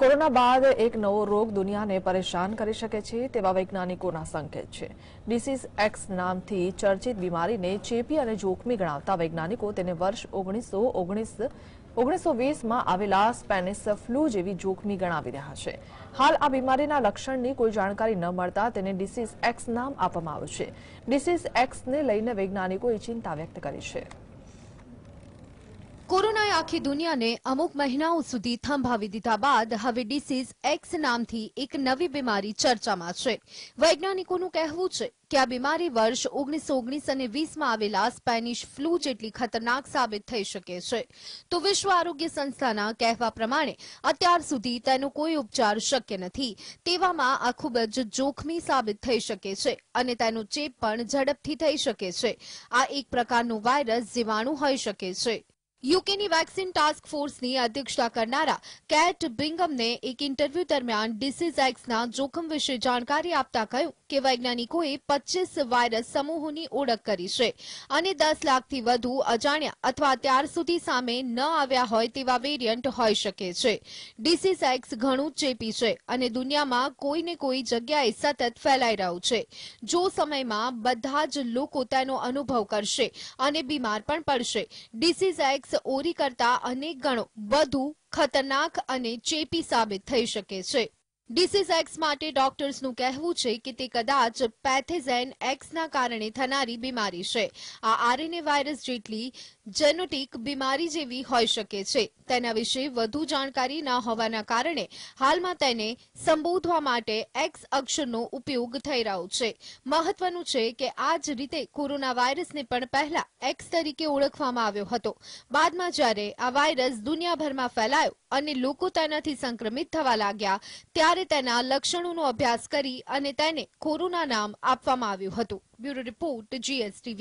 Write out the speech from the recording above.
corona બાદ એક નવો રોગ દુનિયાને પરેશાન કરી શકે છે તેવા વૈજ્ઞાનિકોના સંકેત છે ડિસીઝ એક્સ નામથી ચર્ચિત બીમારીને ચેપી અને જોખમી ગણાવતા વૈજ્ઞાનિકો તેને વર્ષ ઓગણીસો ઓગણીસ ઓગણીસો વીસમાં આવેલા સ્પેનિશ ફ્લૂ જેવી જોખમી ગણાવી રહ્યા છે હાલ આ બીમારીના લક્ષણની કોઈ જાણકારી ન મળતા તેને ડિસીઝ એક્સ નામ આપવામાં આવ્યું છે ડિસીઝ એક્સને લઈને વૈજ્ઞાનિકોએ ચિંતા વ્યક્ત કરી છે કોરોનાએ આખી દુનિયાને અમુક મહિનાઓ સુધી થંભાવી દીધા બાદ હવે ડિસીઝ એક્સ નામથી એક નવી બીમારી ચર્ચામાં છે વૈજ્ઞાનિકોનું કહેવું છે કે આ બીમારી વર્ષ ઓગણીસો ઓગણીસ અને વીસમાં આવેલા સ્પેનિશ ફ્લૂ જેટલી ખતરનાક સાબિત થઈ શકે છે તો વિશ્વ આરોગ્ય સંસ્થાના કહેવા પ્રમાણે અત્યાર સુધી તેનો કોઈ ઉપચાર શક્ય નથી તેવામાં આ ખૂબ જ જોખમી સાબિત થઈ શકે છે અને તેનો ચેપ પણ ઝડપથી થઈ શકે છે આ એક પ્રકારનું વાયરસ જીવાણુ હોઈ શકે છે યુકેની વેક્સિન ટાસ્ક ફોર્સની અધ્યક્ષતા કરનારા કેટ બિંગમને એક ઇન્ટરવ્યૂ દરમિયાન ડિસીઝ એક્સના જોખમ વિશે જાણકારી આપતા કહ્યું કે વૈજ્ઞાનિકોએ પચીસ વાયરસ સમૂહોની ઓળખ કરી છે અને દસ લાખથી વધુ અજાણ્યા અથવા ત્યાર સુધી સામે ન આવ્યા હોય તેવા વેરિયન્ટ હોઈ શકે છે ડીસીસ એક્સ ઘણું ચેપી છે અને દુનિયામાં કોઈને કોઈ જગ્યાએ સતત ફેલાઈ રહ્યું છે જો સમયમાં બધા જ લોકો તેનો અનુભવ કરશે અને બીમાર પણ પડશે ડીસીઝ એક્સ ઓરી કરતા અનેક ગણો વધુ ખતરનાક અને ચેપી સાબિત થઈ શકે છે ડિસીઝ એક્સ માટે ડોક્ટર્સનું કહેવું છે કે તે કદાચ પેથેઝેન એક્સના કારણે થનારી બીમારી છે આ આરએનએ વાયરસ જેટલી જેનોટિક બીમારી જેવી હોઈ શકે છે તેના વિશે વધુ જાણકારી ન હોવાના કારણે હાલમાં તેને સંબોધવા માટે એક્સ અક્ષરનો ઉપયોગ થઈ રહ્યો છે મહત્વનું છે કે આ જ રીતે કોરોના વાયરસને પણ પહેલા એક્સ તરીકે ઓળખવામાં આવ્યો હતો બાદમાં જ્યારે આ વાયરસ દુનિયાભરમાં ફેલાયો અને લોકો તેનાથી સંક્રમિત થવા લાગ્યા ત્યારે તેના લક્ષણોનો અભ્યાસ કરી અને તેને કોરોના નામ આપવામાં આવ્યું હતું બ્યુરો રિપોર્ટ જીએસટીવી